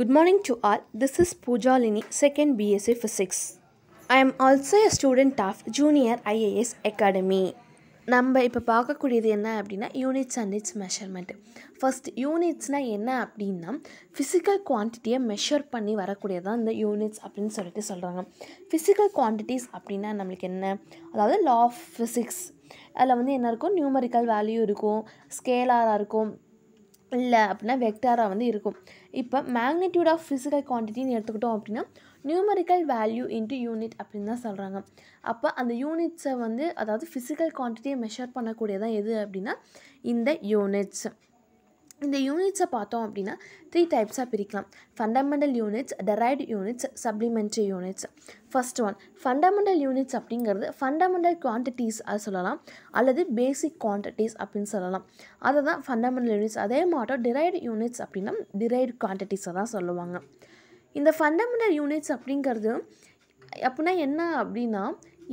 Good morning to all. This is Poojalini second BSc physics I am also a student of junior IAS academy நம்ம இப்போ பார்க்கக்கூடியது என்ன அப்படின்னா units and its measurement first யூனிட்ஸ்னால் என்ன அப்படின்னா ஃபிசிக்கல் குவான்டிட்டியை மெஷர் பண்ணி வரக்கூடியது தான் இந்த யூனிட்ஸ் அப்படின்னு சொல்லிட்டு சொல்கிறாங்க ஃபிசிக்கல் குவான்டிட்டிஸ் அப்படின்னா நம்மளுக்கு என்ன அதாவது லா ஆஃப் ஃபிசிக்ஸ் அதில் வந்து என்ன இருக்கும் நியூமரிக்கல் வேல்யூ இருக்கும் ஸ்கேலாராக இருக்கும் இல்லை அப்படின்னா வெக்டாராக வந்து இருக்கும் இப்போ மேக்னிடியூட் ஆஃப் ஃபிசிக்கல் குவான்டிட்டின்னு எடுத்துக்கிட்டோம் அப்படின்னா நியூமரிக்கல் வேல்யூ இன்ட்டு யூனிட் அப்படின்னு தான் சொல்கிறாங்க அப்போ அந்த யூனிட்ஸை வந்து அதாவது ஃபிசிக்கல் குவான்டிட்டியை மெஷர் பண்ணக்கூடியதான் எது அப்படின்னா இந்த யூனிட்ஸ் இந்த யூனிட்ஸை பார்த்தோம் அப்படின்னா த்ரீ டைப்ஸாக பிரிக்கலாம் fundamental units derived units supplementary units first one fundamental units அப்படிங்கிறது ஃபண்டமெண்டல் குவான்டிட்டிஸ் அது சொல்லலாம் அல்லது பேசிக் குவான்டிட்டிஸ் அப்படின்னு சொல்லலாம் அதை தான் ஃபண்டமெண்டல் யூனிட்ஸ் அதே மாட்டோம் டிரைடு யூனிட்ஸ் அப்படின்னா டிரைடு குவான்டிட்டிஸை தான் சொல்லுவாங்க இந்த ஃபண்டமெண்டல் யூனிட்ஸ் அப்படிங்கிறது அப்படின்னா என்ன அப்படின்னா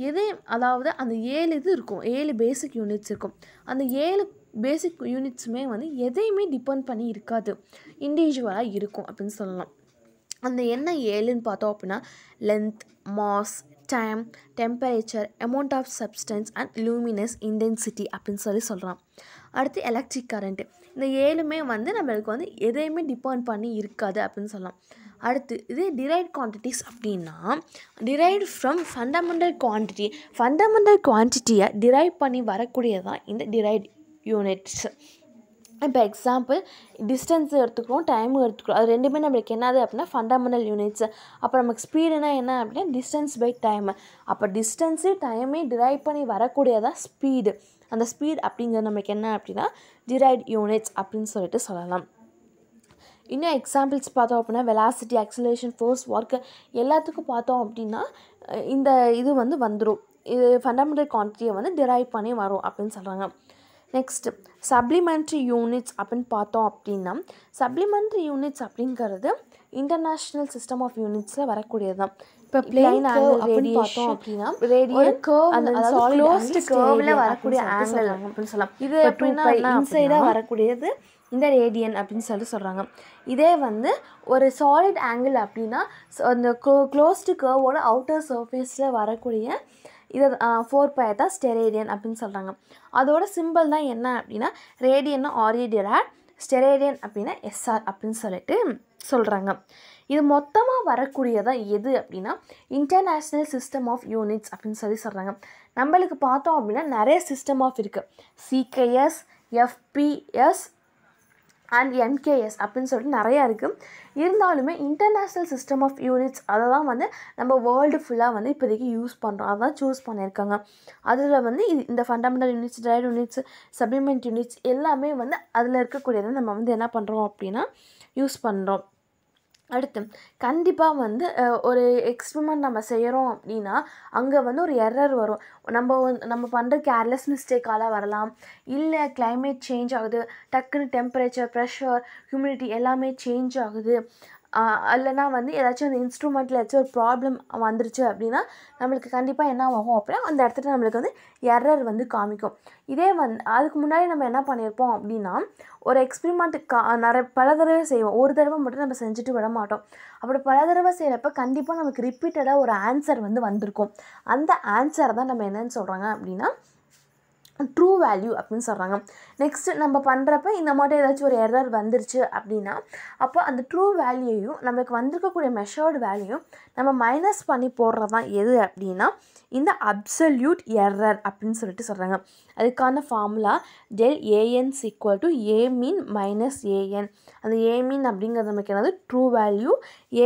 எதே அதாவது அந்த ஏழு இது இருக்கும் ஏழு பேசிக் யூனிட்ஸ் இருக்கும் அந்த ஏழு பேசிக் யூனிட்ஸுமே வந்து எதையுமே டிபெண்ட் பண்ணி இருக்காது இண்டிவிஜுவலாக இருக்கும் அப்படின்னு சொல்லலாம் அந்த என்ன ஏழுன்னு பார்த்தோம் அப்படின்னா length mass time temperature amount of substance and luminous intensity அப்படின்னு சொல்லி சொல்கிறான் அடுத்து எலக்ட்ரிக் கரண்ட்டு இந்த ஏழுமே வந்து நம்மளுக்கு வந்து எதையுமே டிபெண்ட் பண்ணி இருக்காது அப்படின்னு சொல்லலாம் அடுத்து இதே டிரைவ் குவான்டிட்டிஸ் அப்படின்னா derived from fundamental quantity fundamental குவான்டிட்டியை டிரைவ் பண்ணி வரக்கூடியதான் இந்த டிரைவ் யூனிட்ஸ் இப்போ எக்ஸாம்பிள் டிஸ்டன்ஸ் எடுத்துக்கிறோம் டைமும் எடுத்துக்கிறோம் அது ரெண்டுமே நம்மளுக்கு என்னது அப்படின்னா ஃபண்டமெண்டல் யூனிட்ஸ் அப்போ நமக்கு ஸ்பீடுனா என்ன அப்படின்னா டிஸ்டன்ஸ் பை டைம் அப்போ டிஸ்டன்ஸு டைமே டிரைவ் பண்ணி வரக்கூடியதான் ஸ்பீடு அந்த ஸ்பீட் அப்படிங்கிறது நமக்கு என்ன அப்படின்னா டிரைவ் யூனிட்ஸ் அப்படின்னு சொல்லிட்டு சொல்லலாம் இன்னும் எக்ஸாம்பிள்ஸ் பார்த்தோம் அப்படின்னா வெலாசிட்டி ஆக்சிலேஷன் ஃபோர்ஸ் ஒர்க்கு எல்லாத்துக்கும் பார்த்தோம் அப்படின்னா இந்த இது வந்து வந்துடும் இது ஃபண்டமெண்டல் குவான்டிட்டியை வந்து டிரைவ் பண்ணி வரும் அப்படின்னு சொல்கிறாங்க நெக்ஸ்ட்டு சப்ளிமெண்ட்ரி யூனிட்ஸ் அப்படின்னு பார்த்தோம் அப்படின்னா சப்ளிமெண்ட்ரி யூனிட்ஸ் அப்படிங்கிறது இன்டர்நேஷ்னல் சிஸ்டம் ஆஃப் யூனிட்ஸில் வரக்கூடியது தான் இப்போ பிளைன் ஆங்கிள் அப்படின்னு பார்த்தோம் அப்படின்னா ரேடியோ கர்வ் அந்த க்ளோஸ்ட் கர்வில் வரக்கூடிய ஆங்கிள் அப்படின்னு சொல்லலாம் இது அப்படின்னா இன்சைடாக வரக்கூடியது இந்த ரேடியன் அப்படின்னு சொல்லி சொல்கிறாங்க இதே வந்து ஒரு சாலிட் ஆங்கிள் அப்படின்னா அந்த க்ளோஸ்டு கர்வோட அவுட்டர் சர்ஃபேஸில் வரக்கூடிய இதை ஃபோர் பை தான் ஸ்டெரேடியன் அப்படின்னு சொல்கிறாங்க அதோட சிம்பிள் தான் என்ன அப்படின்னா ரேடியன்னா ஆரியடியராக ஸ்டெரேடியன் அப்படின்னா எஸ்ஆர் அப்படின்னு சொல்லிட்டு சொல்கிறாங்க இது மொத்தமாக வரக்கூடியதான் எது அப்படின்னா இன்டர்நேஷ்னல் சிஸ்டம் ஆஃப் யூனிட்ஸ் அப்படின்னு சொல்லி சொல்கிறாங்க நம்மளுக்கு பார்த்தோம் அப்படின்னா நிறைய சிஸ்டம் ஆஃப் இருக்குது சிகேஎஸ் எஃப்பிஎஸ் அண்ட் எம்கேஎஸ் அப்படின்னு சொல்லிட்டு நிறையா இருக்குது இருந்தாலுமே இன்டர்நேஷ்னல் சிஸ்டம் ஆஃப் யூனிட்ஸ் அதை தான் வந்து நம்ம வேர்ல்டு ஃபுல்லாக வந்து இப்போதைக்கு யூஸ் பண்ணுறோம் அதான் சூஸ் பண்ணியிருக்காங்க அதில் வந்து இது இந்த fundamental units derived units supplement units எல்லாமே வந்து அதில் இருக்கக்கூடியதை நம்ம வந்து என்ன பண்ணுறோம் அப்படின்னா யூஸ் பண்ணுறோம் அடுத்து கண்டிப்பாக வந்து ஒரு எக்ஸ்பிரிமெண்ட் நம்ம செய்கிறோம் அப்படின்னா அங்கே வந்து ஒரு எரர் வரும் நம்ம நம்ம பண்ணுற கேர்லெஸ் மிஸ்டேக்கால் வரலாம் இல்லை கிளைமேட் சேஞ்ச் ஆகுது டக்குன்னு டெம்பரேச்சர் ப்ரெஷர் ஹியூமிடிட்டி எல்லாமே சேஞ்ச் ஆகுது இல்லைனா வந்து ஏதாச்சும் அந்த இன்ஸ்ட்ருமெண்ட்டில் ஏதாச்சும் ஒரு ப்ராப்ளம் வந்துருச்சு அப்படின்னா நம்மளுக்கு கண்டிப்பாக என்ன ஆகும் அப்படின்னா அந்த இடத்துல நம்மளுக்கு வந்து எரர் வந்து காமிக்கும் இதே வந்து அதுக்கு முன்னாடி நம்ம என்ன பண்ணியிருப்போம் அப்படின்னா ஒரு எக்ஸ்பிரிமெண்ட் கா நிறைய பல தடவை செய்வோம் ஒரு தடவை மட்டும் நம்ம செஞ்சுட்டு விட மாட்டோம் அப்படி பல தடவை செய்கிறப்ப கண்டிப்பாக நமக்கு ரிப்பீட்டடாக ஒரு ஆன்சர் வந்து வந்திருக்கும் அந்த ஆன்சரை தான் நம்ம என்னென்னு சொல்கிறாங்க அப்படின்னா ட்ரூ வேல்யூ அப்படின்னு சொல்கிறாங்க நெக்ஸ்ட்டு நம்ம பண்ணுறப்ப இந்த மாதிரி ஏதாச்சும் ஒரு எரர் வந்துருச்சு அப்படின்னா அப்போ அந்த ட்ரூ வேல்யூயும் நம்மளுக்கு வந்திருக்கக்கூடிய மெஷர்டு வேல்யூ நம்ம மைனஸ் பண்ணி போடுறது தான் எது அப்படின்னா இந்த அப்சல்யூட் எரர் அப்படின்னு சொல்லிட்டு சொல்கிறாங்க அதுக்கான formula del a n equal to a mean minus a n அந்த ஏ மீன் அப்படிங்கிறது நமக்கு என்னது ட்ரூ வேல்யூ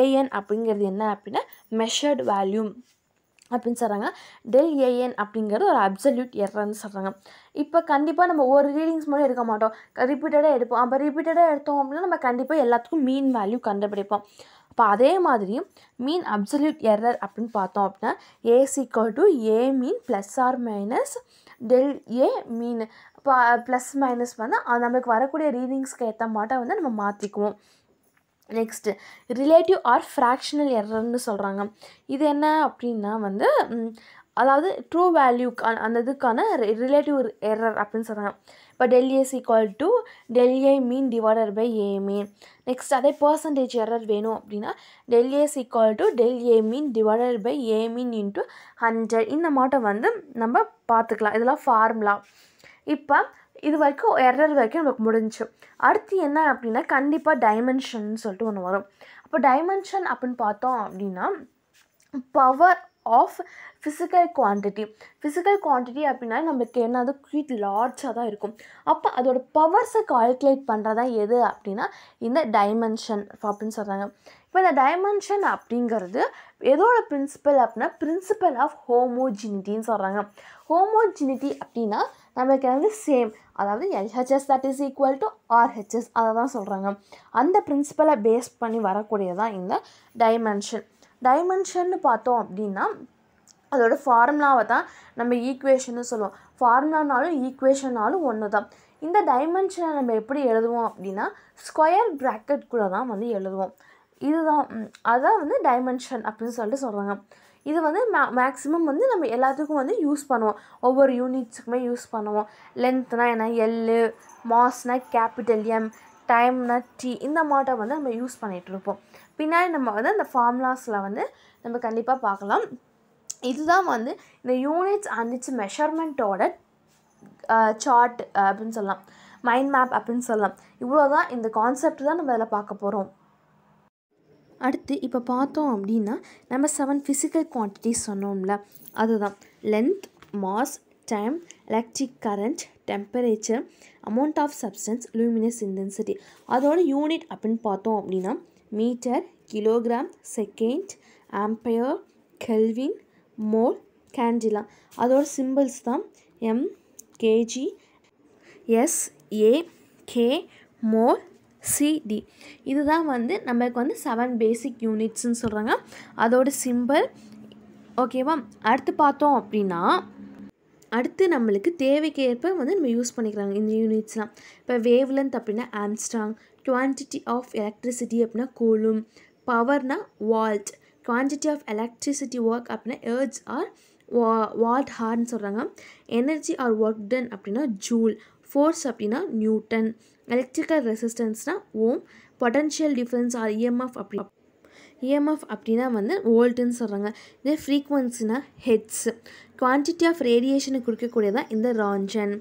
ஏஎன் அப்படிங்கிறது என்ன அப்படின்னா மெஷர்டு வேல்யூ அப்படின்னு சொல்கிறாங்க டெல் ஏஎன் அப்படிங்கிறது ஒரு அப்சல்யூட் எரர்னு சொல்கிறாங்க இப்போ கண்டிப்பாக நம்ம ஒரு ரீடிங்ஸ் மட்டும் எடுக்க மாட்டோம் ரிப்பீட்டடாக எடுப்போம் அப்போ ரிப்பீட்டடாக எடுத்தோம் அப்படின்னா நம்ம கண்டிப்பாக எல்லாத்துக்கும் மீன் வேல்யூ கண்டுபிடிப்போம் இப்போ அதே மாதிரி மீன் அப்சல்யூட் எரர் அப்படின்னு பார்த்தோம் அப்படின்னா a equal to a mean plus or minus del a mean இப்போ ப்ளஸ் மைனஸ் வந்து நம்மளுக்கு வரக்கூடிய ரீடிங்ஸ்க்கு ஏற்ற மாட்டை வந்து நம்ம மாற்றிக்குவோம் நெக்ஸ்ட்டு ரிலேட்டிவ் ஆர் ஃப்ராக்ஷனல் எரர்னு சொல்கிறாங்க இது என்ன அப்படின்னா வந்து அதாவது ட்ரூ வேல்யூ அந்த இதுக்கான ரிலேட்டிவ் ஒரு எரர் அப்படின்னு சொல்கிறாங்க இப்போ del is equal to del a mean divided by a mean next அதே பர்சன்டேஜ் எரர் வேணும் அப்படின்னா del as equal to del a mean divided by a mean into hundred இந்த மாட்டம் வந்து நம்ம பார்த்துக்கலாம் இதெல்லாம் ஃபார்முலா இப்போ இது வரைக்கும் எரர் வரைக்கும் நமக்கு முடிஞ்சு அடுத்து என்ன அப்படின்னா கண்டிப்பாக டைமென்ஷன் சொல்லிட்டு ஒன்று வரும் அப்போ டைமென்ஷன் அப்படின்னு பார்த்தோம் அப்படின்னா power of physical quantity physical quantity அப்படின்னா நம்மளுக்கு என்னது குயிட் லார்ஜாக தான் இருக்கும் அப்போ அதோட பவர்ஸை கால்குலேட் பண்ணுறதா எது அப்படின்னா இந்த டைமென்ஷன் அப்படின்னு சொல்கிறாங்க இப்போ இந்த டைமென்ஷன் அப்படிங்கிறது எதோட பிரின்சிபல் அப்படின்னா பிரின்சிபல் ஆஃப் ஹோமோஜினிட்டின்னு சொல்கிறாங்க ஹோமோஜினிட்டி அப்படின்னா நம்மளுக்கு வந்து சேம் அதாவது LHS that is equal to RHS அதை தான் சொல்கிறாங்க அந்த ப்ரின்ஸிபலை பேஸ் பண்ணி வரக்கூடியதான் இந்த டைமென்ஷன் டைமென்ஷன்னு பார்த்தோம் அப்படின்னா அதோட ஃபார்முலாவை தான் நம்ம ஈக்குவேஷன்னு சொல்லுவோம் ஃபார்முலானாலும் ஈக்குவேஷனாலும் ஒன்று தான் இந்த டைமென்ஷனை நம்ம எப்படி எழுதுவோம் அப்படின்னா ஸ்கொயர் ப்ராக்கெட் கூட தான் வந்து எழுதுவோம் இதுதான் அதான் வந்து டைமென்ஷன் அப்படின்னு சொல்லிட்டு சொல்கிறாங்க இது வந்து மே மேக்ஸிமம் வந்து நம்ம எல்லாத்துக்கும் வந்து யூஸ் பண்ணுவோம் ஒவ்வொரு யூனிட்ஸுக்குமே யூஸ் பண்ணுவோம் லென்த்னால் என்ன எல்லு மாஸ்னால் கேபிட்டல் எம் டைம்னா டி இந்த மாட்டை வந்து நம்ம யூஸ் பண்ணிகிட்ருப்போம் பின்னாடி நம்ம வந்து அந்த ஃபார்முலாஸில் வந்து நம்ம கண்டிப்பாக பார்க்கலாம் இதுதான் வந்து இந்த யூனிட்ஸ் அண்ட் மெஷர்மெண்ட்டோட சார்ட் அப்படின்னு சொல்லலாம் மைண்ட் மேப் அப்படின்னு சொல்லலாம் இவ்வளோ தான் இந்த கான்செப்ட் தான் நம்ம அதில் பார்க்க போகிறோம் அடுத்து இப்போ பார்த்தோம் அப்படின்னா நம்ம செவன் ஃபிசிக்கல் குவான்டிட்டிஸ் சொன்னோம்ல அதுதான் length mass time electric current temperature amount of substance luminous intensity அதோட யூனிட் அப்படின்னு பார்த்தோம் அப்படின்னா metre kilogram second ampere kelvin mole candela அதோட சிம்பிள்ஸ் தான் M KG S A K mole CD இதுதான் வந்து நம்மளுக்கு வந்து செவன் பேசிக் யூனிட்ஸ்ன்னு சொல்கிறாங்க அதோட சிம்பிள் ஓகேவா அடுத்து பார்த்தோம் அப்படின்னா அடுத்து நம்மளுக்கு தேவைக்கேற்ப வந்து நம்ம யூஸ் பண்ணிக்கிறாங்க இந்த யூனிட்ஸ்லாம் இப்போ லென்த் அப்படின்னா ஆம்ஸ்ட்ராங் குவான்டிட்டி ஆஃப் எலக்ட்ரிசிட்டி அப்படின்னா கூலும் பவர்னால் watt quantity of electricity work அப்படின்னா ஏர்ஜ் ஆர் வா வால்ட் ஹார்ன்னு சொல்கிறாங்க எனர்ஜி ஆர் ஒர்க் டன் அப்படின்னா ஜூல் ஃபோர்ஸ் அப்படின்னா நியூட்டன் எலக்ட்ரிக்கல் ரெசிஸ்டன்ஸ்னால் ohm potential difference or EMF அப்படி இஎம்எஃப் அப்படின்னா வந்து வோல்ட்டுன்னு சொல்கிறாங்க இதே ஃப்ரீக்வன்சினா ஹெட்ஸ் குவான்டிட்டி ஆஃப் ரேடியேஷனை குறிக்கக்கூடியதான் இந்த ராஞ்சன்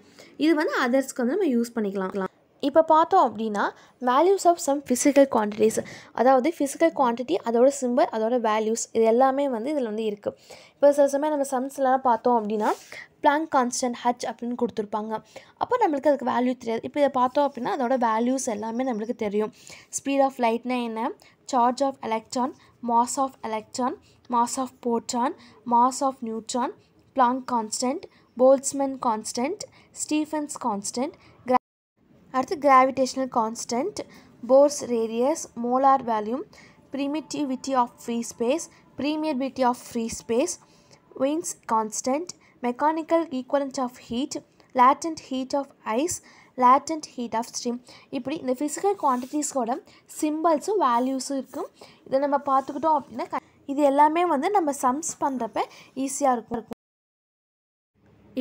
இது வந்து அதர்ஸ்க்கு வந்து நம்ம யூஸ் பண்ணிக்கலாம் இப்போ பார்த்தோம் அப்படின்னா values of some physical quantities அதாவது ஃபிசிக்கல் குவான்டிட்டி அதோட சிம்பல் அதோட வேல்யூஸ் இது எல்லாமே வந்து இதில் வந்து இருக்குது இப்போ சில சமயம் நம்ம சம்ஸ்லாம் பார்த்தோம் அப்படின்னா பிளாங்க் கான்ஸ்டன்ட் ஹச் அப்படின்னு கொடுத்துருப்பாங்க அப்போ நம்மளுக்கு அதுக்கு வேல்யூ தெரியாது இப்போ இதை பார்த்தோம் அப்படின்னா அதோட வேல்யூஸ் எல்லாமே நம்மளுக்கு தெரியும் ஸ்பீட் ஆஃப் லைட்னா என்ன charge of electron mass of electron mass of proton mass of neutron Planck constant Boltzmann constant Stefan's constant கிரா அடுத்து gravitational constant Bohr's radius molar volume primitivity of free space permeability of free space Wien's constant mechanical equivalent of heat latent heat of ice latent heat of stream இப்படி இந்த physical குவான்டிட்டிஸோட சிம்பிள்ஸும் வேல்யூஸும் இருக்கும் இதை நம்ம பார்த்துக்கிட்டோம் அப்படின்னா இது எல்லாமே வந்து நம்ம சம்ஸ் பண்ணுறப்ப ஈஸியாக இருக்கும்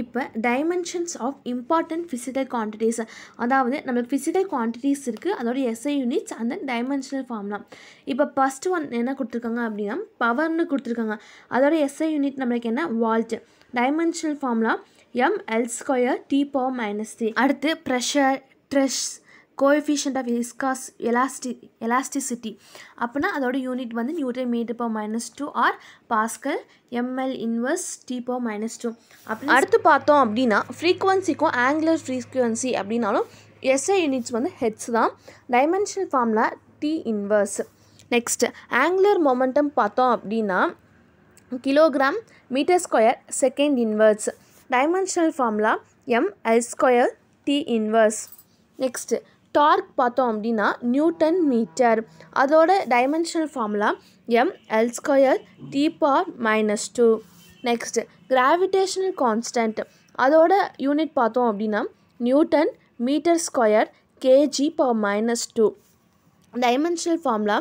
இப்போ dimensions of important physical quantities அதாவது நம்மளுக்கு ஃபிசிக்கல் குவான்டிட்டிஸ் இருக்குது அதோட SI units and then dimensional ஃபார்ம்லாம் இப்போ ஃபஸ்ட்டு ஒன் என்ன கொடுத்துருக்காங்க அப்படின்னா பவர்னு கொடுத்துருக்காங்க அதோட எஸ்ஐ யூனிட் நம்மளுக்கு என்ன வால்ட் டைமென்ஷனல் ஃபார்ம்லாம் M L square T power minus three அடுத்து pressure stress coefficient of viscous எலாஸ்டி எலாஸ்டிசிட்டி அப்படின்னா அதோட யூனிட் வந்து newton metre power minus two or pascal ML inverse T power minus two அப்படி அடுத்து பார்த்தோம் அப்படின்னா ஃப்ரீக்குவன்சிக்கும் ஆங்குலர் ஃப்ரீக்குவன்சி அப்படின்னாலும் எஸ்ஐ யூனிட்ஸ் வந்து ஹெட்ஸ் தான் டைமென்ஷனல் ஃபார்மில் T inverse next angular momentum பார்த்தோம் அப்படின்னா kilogram metre square second inverse dimensional formula M L square T inverse next torque பார்த்தோம் அப்படின்னா நியூட்டன் மீட்டர் அதோட dimensional formula M L square T power minus two next gravitational constant அதோட unit பார்த்தோம் அப்படின்னா newton metre square KG power minus two dimensional formula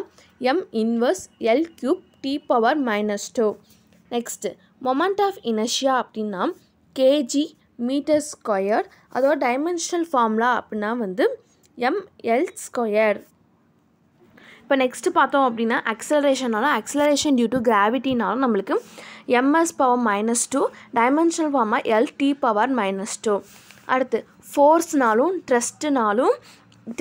M inverse L cube T power minus two next moment of inertia அப்படின்னா KG metre square அதோட dimensional formula அப்படின்னா வந்து ML square இப்போ next பார்த்தோம் அப்படின்னா அக்சலரேஷனாலும் அக்சலரேஷன் டியூ டு கிராவிட்டினாலும் நம்மளுக்கு MS power minus two dimensional ஃபார்மாக L T power minus two அடுத்து ஃபோர்ஸ்னாலும் ட்ரஸ்ட்டுனாலும்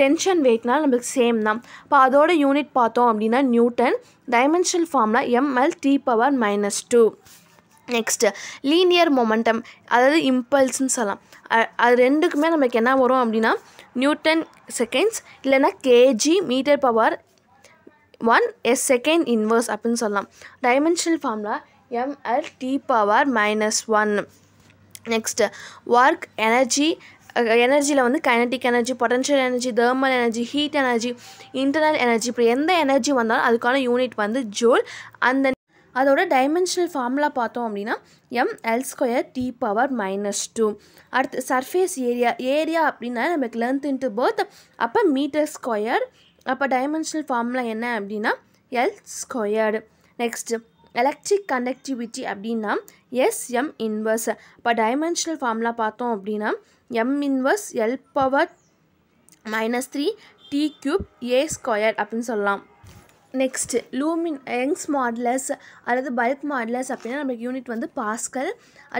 டென்ஷன் வெயிட்னாலும் நம்மளுக்கு சேம் தான் இப்போ அதோட யூனிட் பார்த்தோம் அப்படின்னா நியூட்டன் டைமென்ஷனல் ஃபார்மில் ML T power minus two next linear momentum அதாவது இம்பல்ஸ்ன்னு சொல்லலாம் அது ரெண்டுக்குமே நம்மளுக்கு என்ன வரும் அப்படின்னா நியூட்டன் செகண்ட்ஸ் இல்லைன்னா KG metre power one S second inverse அப்படின்னு சொல்லலாம் டைமென்ஷனல் ஃபார்ம்லாம் ML T power minus one next work energy எனர்ஜியில் வந்து kinetic energy potential energy thermal energy heat energy internal energy இப்போ எந்த எனர்ஜி வந்தாலும் அதுக்கான யூனிட் வந்து ஜூல் அந்த அதோட டைமென்ஷனல் ஃபார்முலா பார்த்தோம் அப்படின்னா M L square T power minus two அடுத்து சர்ஃபேஸ் ஏரியா ஏரியா அப்படின்னா நமக்கு லென்த் இன்ட்டு பர்த் அப்போ மீட்டர் ஸ்கொயர் அப்போ டைமென்ஷனல் ஃபார்முலா என்ன அப்படின்னா L squared next electric conductivity அப்படின்னா எஸ் எம் இன்வர்ஸ் இப்போ டைமென்ஷனல் ஃபார்முலா பார்த்தோம் அப்படின்னா M inverse L power minus three T cube A square அப்படின்னு சொல்லலாம் நெக்ஸ்ட்டு லூமின் யங்ஸ் மாடலர்ஸ் அல்லது பல்க் மாடலர்ஸ் அப்படின்னா நம்மளுக்கு யூனிட் வந்து பாஸ்கல்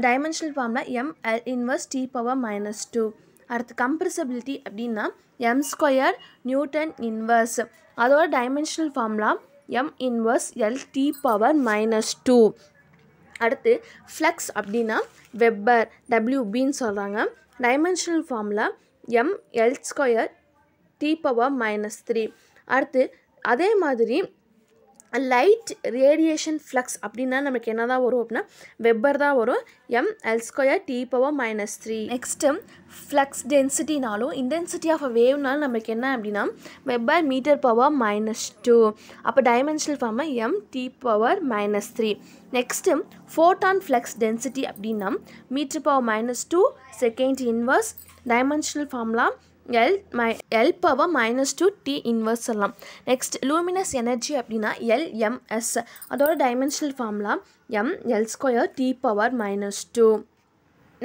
டைமென்ஷனல் ஃபார்மில் ML inverse T power minus two அடுத்து கம்ப்ரெசபிலிட்டி அப்படின்னா எம் ஸ்கொயர் நியூட்டன் இன்வர்ஸ் அதோட டைமென்ஷனல் ஃபார்ம்லாம் M inverse L T power minus two அடுத்து ஃப்ளக்ஸ் அப்படின்னா வெப்பர் டபிள்யூபின்னு சொல்கிறாங்க டைமென்ஷனல் ஃபார்மில் M L square T power minus three அடுத்து அதே மாதிரி லைட் ரேடியேஷன் ஃப்ளக்ஸ் அப்படின்னா நமக்கு என்ன தான் வரும் அப்படின்னா வெப்பர் தான் வரும் M L square T power minus three next flux டென்சிட்டினாலும் இன்டென்சிட்டி ஆஃப் அ வேவ்னாலும் நமக்கு என்ன அப்படின்னா weber metre power minus two அப்போ dimensional form M T power minus three next photon flux density அப்படின்னா metre power minus two second inverse dimensional ஃபார்ம்லாம் L మై L power -2 T inverse లం next luminous energy అబ్డినా L M S అదోర్ dimensional formula M L square T power -2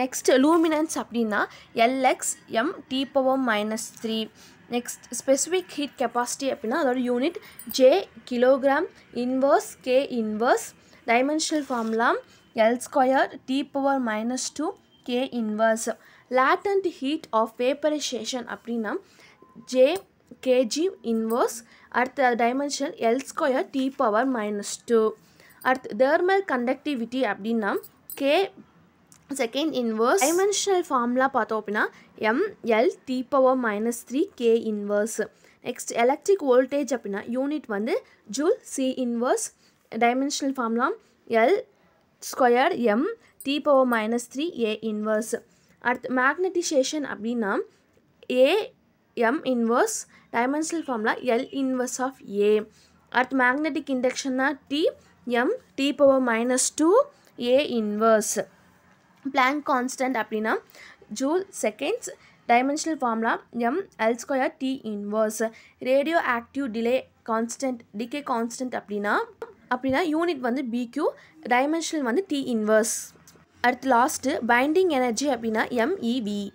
next luminance అబ్డినా L X M T power -3 next specific heat capacity అబ్డినా దోర్ unit J kilogram inverse K inverse dimensional formula L square T power -2 K inverse latent heat of vaporisation அப்படின்னா J KG inverse அடுத்த dimension L square T power minus two அடுத்து thermal conductivity அப்படின்னா K second inverse dimensional ஃபார்ம்லாம் பார்த்தோம் அப்படின்னா ML T power minus three K inverse next electric voltage அப்படின்னா unit வந்து joule C inverse dimensional ஃபார்ம்லாம் L square M T power minus three A inverse அடுத்து magnetisation அப்படின்னா A M inverse dimensional ஃபார்ம்ல L inverse of A அடுத்து magnetic இண்டக்ஷன்னா T M T power minus two A inverse Planck constant அப்படின்னா joule seconds dimensional formula M L square T inverse radio active delay constant decay constant அப்படின்னா அப்படின்னா unit வந்து BQ dimensional வந்து T inverse அடுத்து last binding energy அப்படின்னா MeV e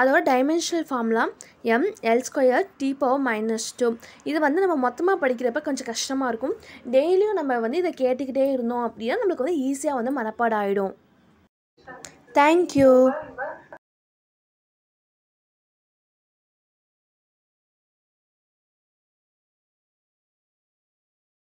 அதோட dimensional ஃபார்ம்லாம் M L square T power minus two இது வந்து நம்ம மொத்தமாக படிக்கிறப்ப கொஞ்சம் கஷ்டமாக இருக்கும் டெய்லியும் நம்ம வந்து இதை கேட்டுக்கிட்டே இருந்தோம் அப்படின்னா நம்மளுக்கு வந்து ஈஸியாக வந்து மனப்பாடாயிடும் தேங்க்யூ